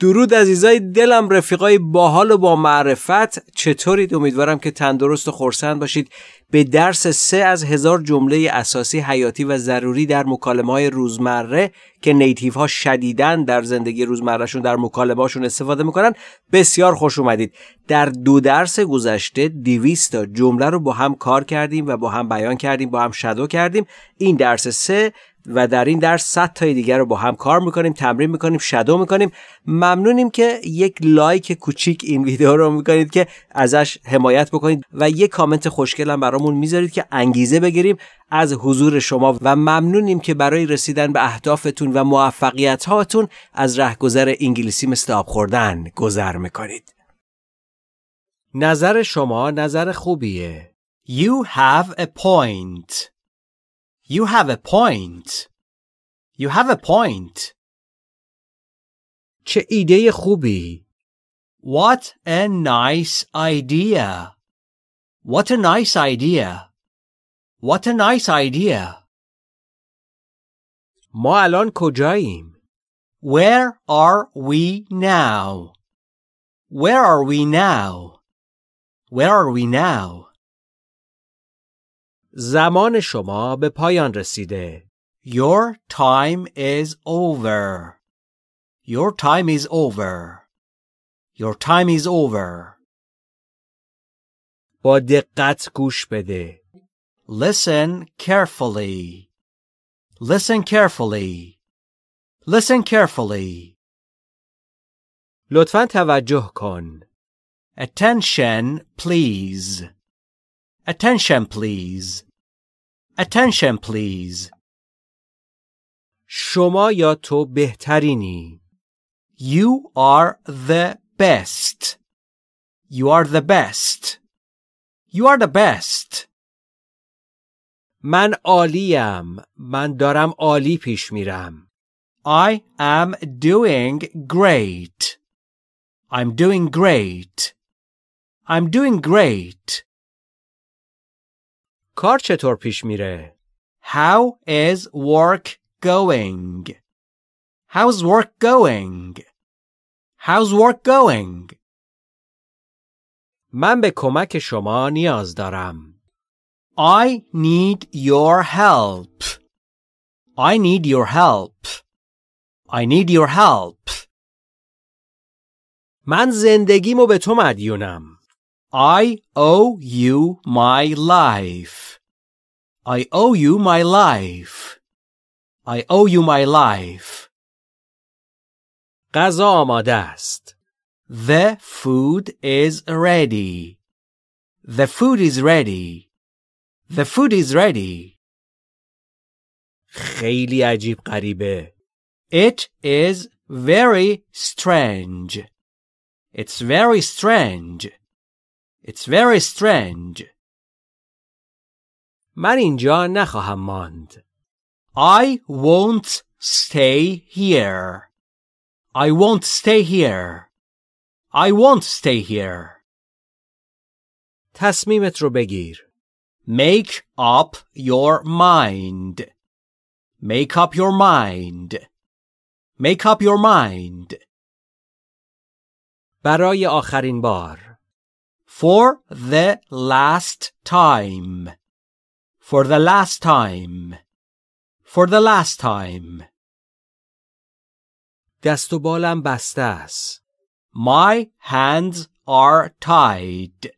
درود عزیزای دلم رفیقای باحال و با معرفت چطورید امیدوارم که تندرست و خورسند باشید به درس سه از هزار جمله اساسی حیاتی و ضروری در مکالمه های روزمره که نیتیف ها شدیدن در زندگی روزمرهشون در مکالمه هاشون استفاده میکنن بسیار خوش اومدید در دو درس گذشته دیویستا تا جمله رو با هم کار کردیم و با هم بیان کردیم با هم شدو کردیم این درس سه و در این درس صد تای دیگر رو با هم کار میکنیم تمرین میکنیم شادو میکنیم ممنونیم که یک لایک کوچیک این ویدیو رو میکنید که ازش حمایت بکنید و یک کامنت خوشگل هم برامون میذارید که انگیزه بگیریم از حضور شما و ممنونیم که برای رسیدن به اهدافتون و موفقیت هاتون از رهگذر انگلیسی مثل خوردن گذر میکنید نظر شما نظر خوبیه You have a point You have a point. You have a point. چه ایده خوبی. What a nice idea. What a nice idea. What a nice idea. ما الان کجاییم؟ Where are we now? Where are we now? Where are we now? زمان شما به پایان رسیده. Your time is over. Your time is over. Your time is over. با دقت گوش بده. Listen carefully. Listen carefully. Listen carefully. لطفا توجه کن. Attention please. Attention please. Attention please. شما یا تو بهترینی. You are the best. You are the best. You are the best. من عالیم. من دارم عالی پیش میرم. I am doing great. I'm doing great. I'm doing great. کار چطور پیش میره؟ How is work going? How's work going? How's work going? من به کمک شما نیاز دارم. I need your help. I need your help. I need your help. من زندگیمو به تو مدیونم. I owe you my life. I owe you my life. I owe you my life. غذا آماده The food is ready. The food is ready. The food is ready. خیلی عجیب غریبه. It is very strange. It's very strange. It's very strange. من اینجا نخواهم ماند. I won't stay here. I won't stay here. I won't stay here. تصمیمت رو بگیر. Make up your mind. Make up your mind. Make up your mind. برای آخرین بار for the last time. For the last time. For the last time. دست و My hands are tied.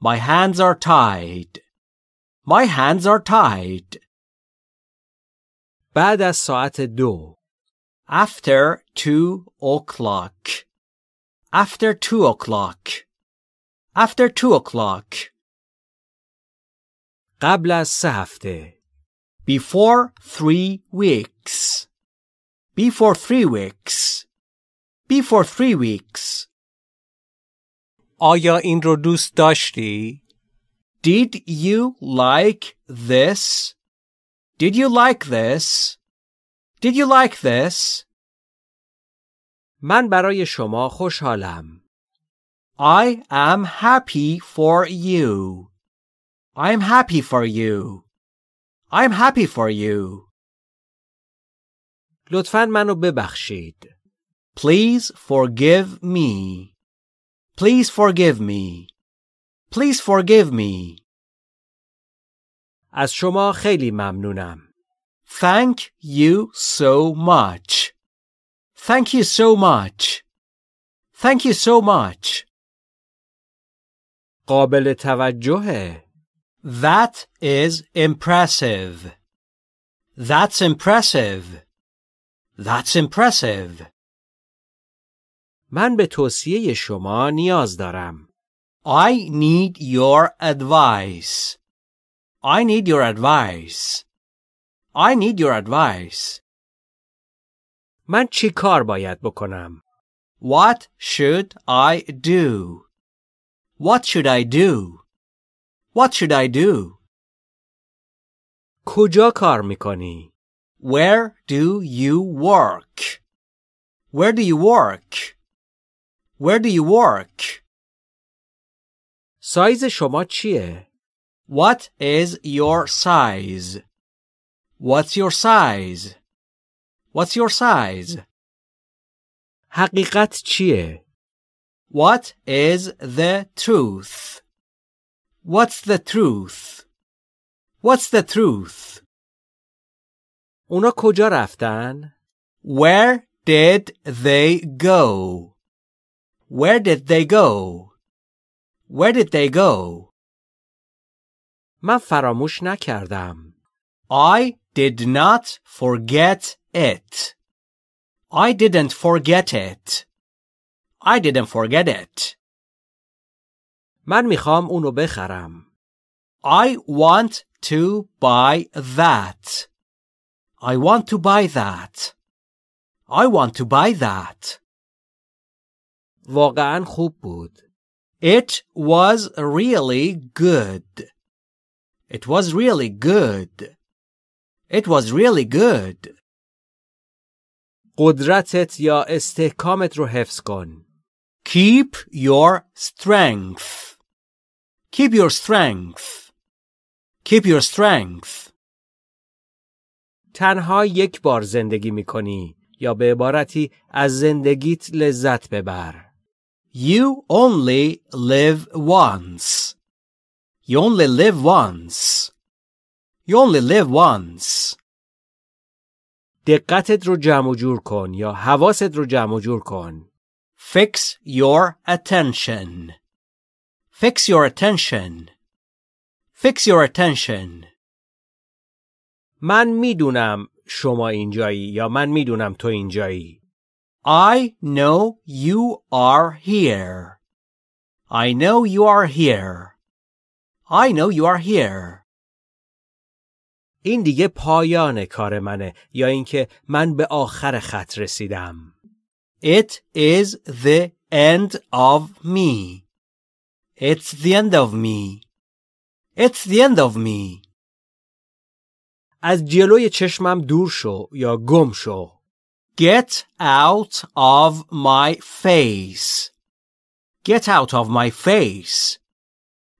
My hands are tied. My hands are tied. بعد از ساعت دو. After two o'clock. After two o'clock. After two o'clock. قبل از سه هفته. Before three weeks. Before three weeks. Before three weeks. آیا این رو دوست داشتی؟ Did you like this? Did you like this? Did you like this? من برای شما خوشحالم. I am happy for you. I'm happy for you. I'm happy for you. لطفاً منو ببخشید. Please forgive me. Please forgive me. Please forgive me. از شما خیلی ممنونم. Thank you so much. Thank you so much. Thank you so much. قابل توجهه. That is impressive. That's impressive. That's impressive. من به توصیه شما نیاز دارم. I need your advice. I need your advice. I need your advice. من چی کار باید بکنم؟ What should I do? What should I do? What should I do? کجا کار میکنی؟ Where do you work? Where do you work? Where do you work? سایز شما چیه؟ What is your size? What's your size? What's your size? حقیقت چیه؟ what is the truth? What's the truth? What's the truth? اونا کجا رفتن؟ Where did they go? Where did they go? Where did they go? من فراموش نکردم. I did not forget it. I didn't forget it. I didn't forget it. من میخوام اونو بخرم. I want to buy that. I want to buy that. I want to buy that. واقعا خوب بود. It was really good. It was really good. It was really good. قدرتت یا استحکامت رو حفظ کن. Keep your strength. Keep your strength. Keep your strength. تنها یک بار زندگی می کنی یا به عبارتی از زندگیت لذت ببر. You only live once. You only live once. You only live once. دقتت رو جمع و جور کن یا حواست رو جمع و جور کن. Fix your attention. Fix your attention. Fix your attention. من میدونم شما اینجایی یا من میدونم تو اینجایی. I know you are here. I know you are here. I know you are here. این دیگه پایان کار منه یا اینکه من به آخر خط رسیدم. It is the end of me. It's the end of me. It's the end of me. از جلوی چشمم دور شو یا گم شو. Get out of my face. Get out of my face.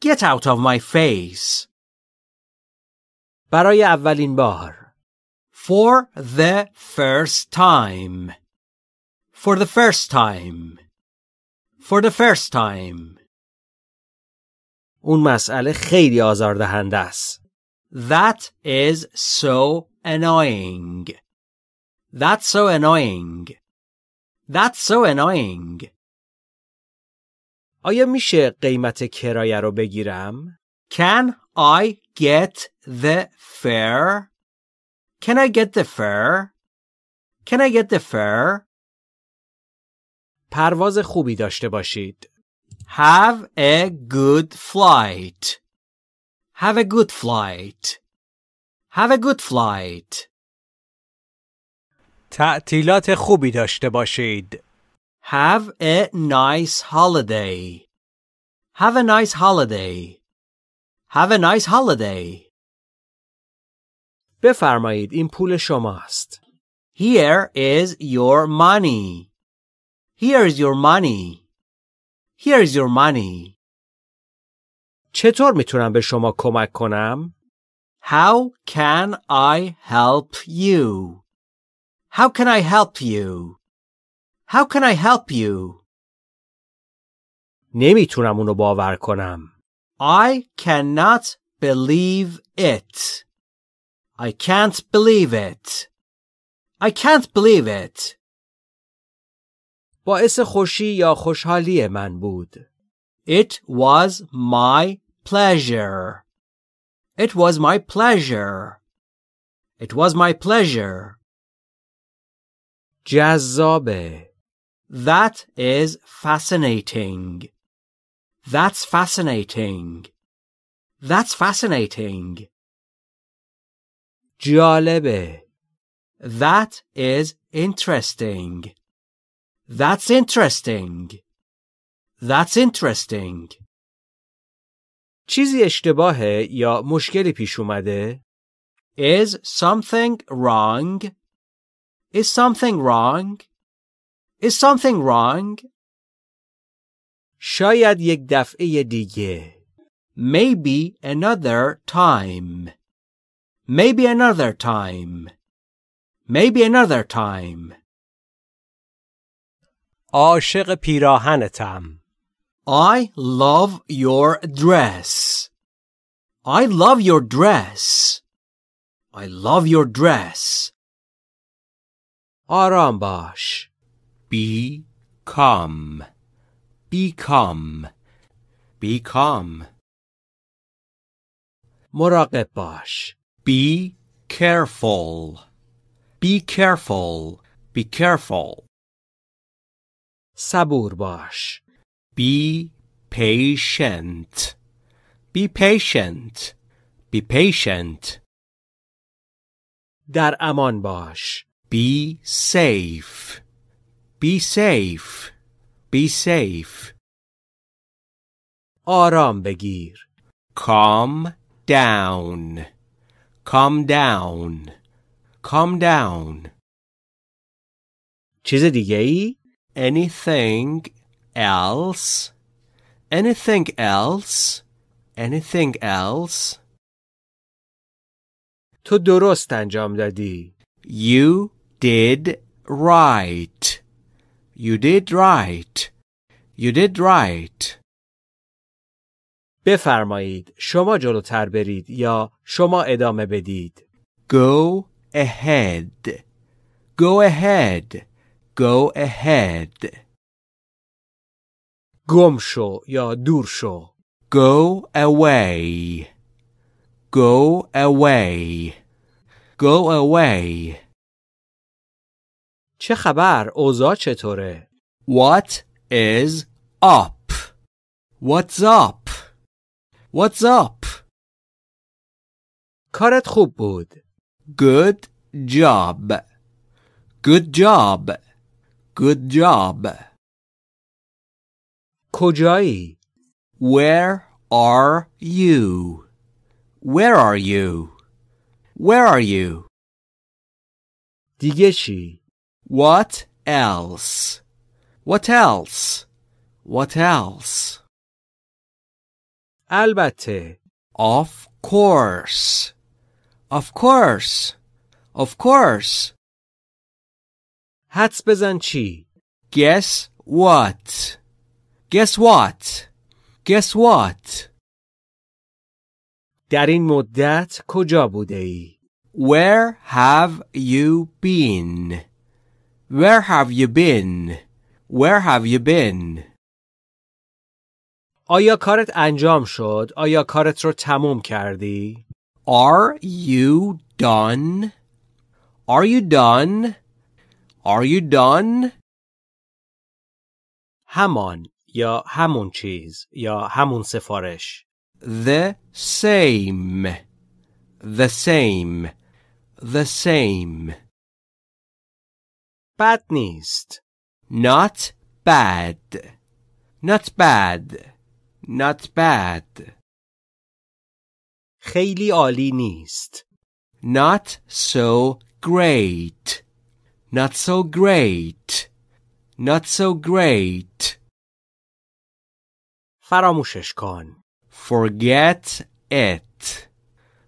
Get out of my face. برای اولین بار. For the first time. For the first time. For the first time. اون مسئله خیلی آزاردهنده است. That is so annoying. That's so annoying. That's so annoying. آیا میشه قیمت کرایه رو بگیرم؟ Can I get the fare? Can I get the fare? Can I get the fare? پرواز خوبی داشته باشید. Have a good flight. Have a good flight. Have a good flight. تعطیلات خوبی داشته باشید. Have a nice holiday. Have a nice holiday. Have a nice holiday. بفرمایید این پول شماست. Here is your money. Here is your money. Here is your money. چطور میتونم به شما کمک کنم؟ How can I help you? How can I help you? How can I help you? نمیتونم اونو باور کنم. I cannot believe it. I can't believe it. I can't believe it. باعث خوشی یا خوشحالی من بود. It was my pleasure. It was my pleasure. It was my pleasure. جذابه. That is fascinating. That's fascinating. That's fascinating. جالبه. That is interesting. That's interesting. That's interesting. چیزی اشتباهه یا مشکلی پیش اومده؟ Is something wrong? Is something wrong? Is something wrong? شاید یک دفعه دیگه. Maybe another time. Maybe another time. Maybe another time. عاشق پیراهنتم I love your dress. I love your dress. I love your dress. آرام باش. Be calm. Be calm. Be calm. مراقب باش. Be careful. Be careful. Be careful. صبور باش بی پیشنت بی پیشنت بی پیشنت در امان باش بی سیف بی سیف بی سیف آرام بگیر کام داون کام داون کام داون چیز دیگه‌ای anything else, anything else, anything else. تو درست انجام دادی. You did right. You did right. You did right. بفرمایید شما جلوتر برید یا شما ادامه بدید. Go ahead. Go ahead go ahead Gomsho ya یا دور شو go away go away go away چه خبر اوضاع چطوره what is up what's up what's up کارت خوب بود good job good job Good job. Kojai, Where are you? Where are you? Where are you? Digeshi, What else? What else? What else? Albate. Of course. Of course. Of course. حدس بزن چی؟ Guess what? Guess what? Guess what? در این مدت کجا بوده ای؟ Where have you been? Where have you been? Where have you been? آیا کارت انجام شد؟ آیا کارت رو تموم کردی؟ Are you done? Are you done? Are you done? همان یا همون چیز یا همون سفارش The same The same The same بد نیست Not bad Not bad Not bad خیلی عالی نیست Not so great not so great, not so great. فراموشش کن. Forget it.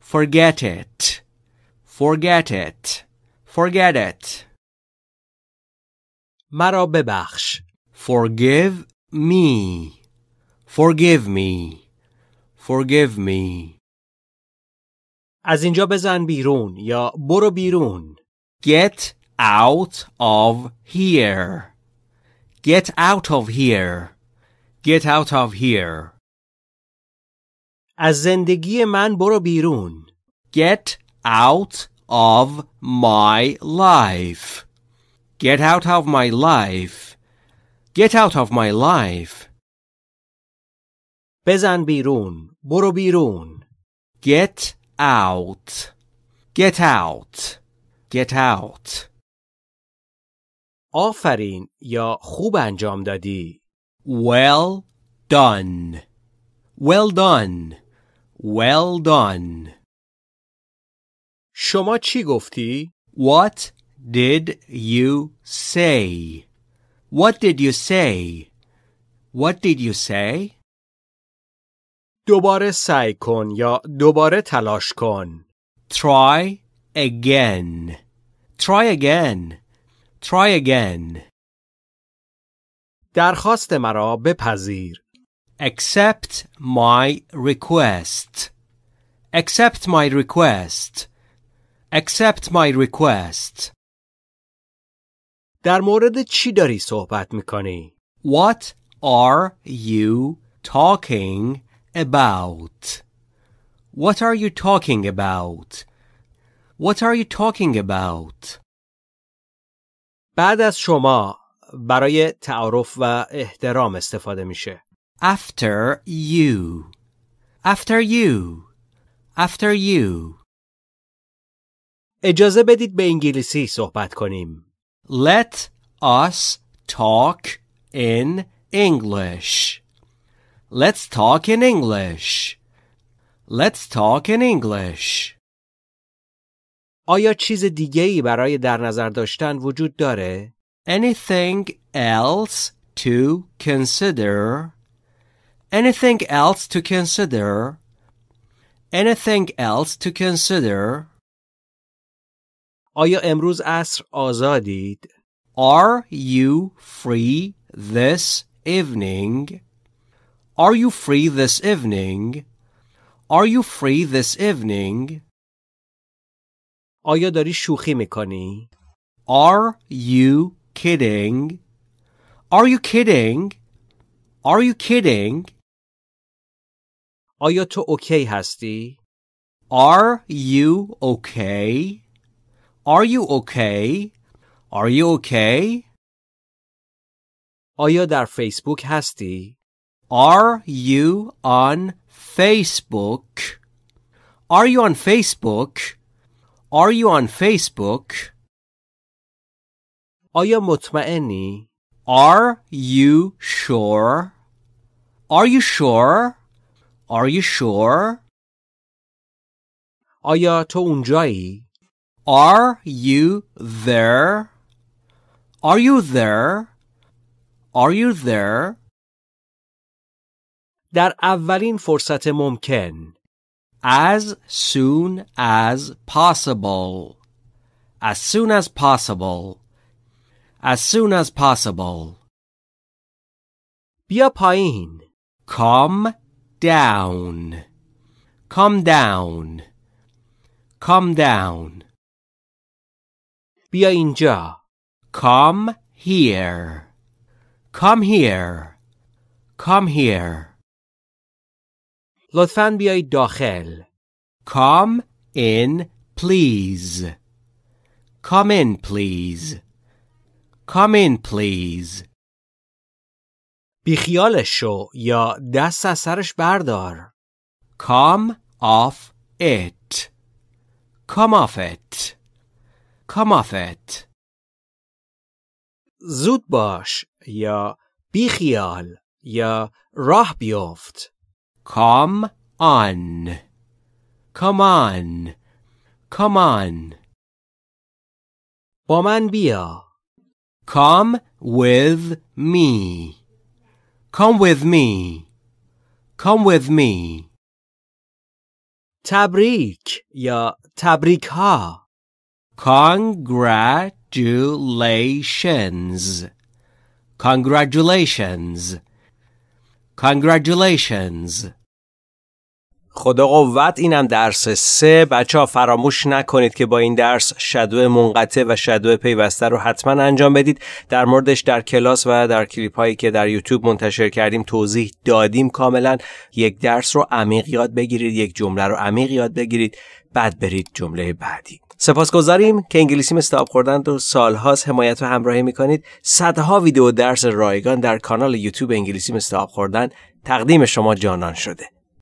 Forget it. Forget it. Forget it. مرا ببخش. Forgive me. Forgive me. Forgive me. از اینجا بزن بیرون یا برو بیرون. Get out of here. Get out of here. Get out of here. از زندگی من برو بیرون. Get out of my life. Get out of my life. Get out of my life. بزن بیرون. برو بیرون. Get out. Get out. Get out. آفرین یا خوب انجام دادی Well done Well done Well done شما چی گفتی؟ What did you say? What did you say? What did you say? دوباره سعی کن یا دوباره تلاش کن. Try again. Try again. Try again. درخواست مرا بپذیر. Accept my request. Accept my request. Accept my request. در مورد چی داری صحبت میکنی؟ What are you talking about? What are you talking about? What are you talking about? بعد از شما برای تعارف و احترام استفاده میشه. After you After you After you اجازه بدید به انگلیسی صحبت کنیم. Let us talk in English. Let's talk in English. Let's talk in English. آیا چیز دیگه ای برای در نظر داشتن وجود داره؟ Anything else to consider Anything else to consider Anything else to consider آیا امروز عصر آزادید؟ Are you free this evening? Are you free this evening? Are you free this evening? آیا داری شوخی میکنی؟ Are you kidding? Are you kidding? Are you kidding? آیا تو اوکی هستی؟ Are you okay? Are you okay? Are you okay? آیا در فیسبوک هستی؟ Are you on Facebook? Are you on Facebook? Are you on Facebook? آیا مطمئنی؟ Are you sure? Are you sure? Are you sure? آیا تو اونجایی؟ Are you there? Are you there? Are you there? در اولین فرصت ممکن as soon as possible. As soon as possible. As soon as possible. بیا پایین. Come down. Come down. Come down. بیا اینجا. Come here. Come here. Come here. لطفا بیایید داخل Come in please Come in please Come in please بیخیالش شو یا دست از سرش بردار Come off it Come off it Come off it زود باش یا بیخیال یا راه بیفت Come on. Come on. Come on. با من Come with me. Come with me. Come with me. Tabrik ya تبریک Congratulations. Congratulations. Congratulations. خدا قوت اینم درس سه بچه ها فراموش نکنید که با این درس شدو منقطع و شدو پیوسته رو حتما انجام بدید در موردش در کلاس و در کلیپ هایی که در یوتیوب منتشر کردیم توضیح دادیم کاملا یک درس رو عمیق یاد بگیرید یک جمله رو عمیق یاد بگیرید بعد برید جمله بعدی سپاسگزاریم که انگلیسی مستاب خوردن سال سالهاست حمایت و همراهی میکنید صدها ویدیو درس رایگان در کانال یوتیوب انگلیسی مستاب خوردن تقدیم شما جانان شده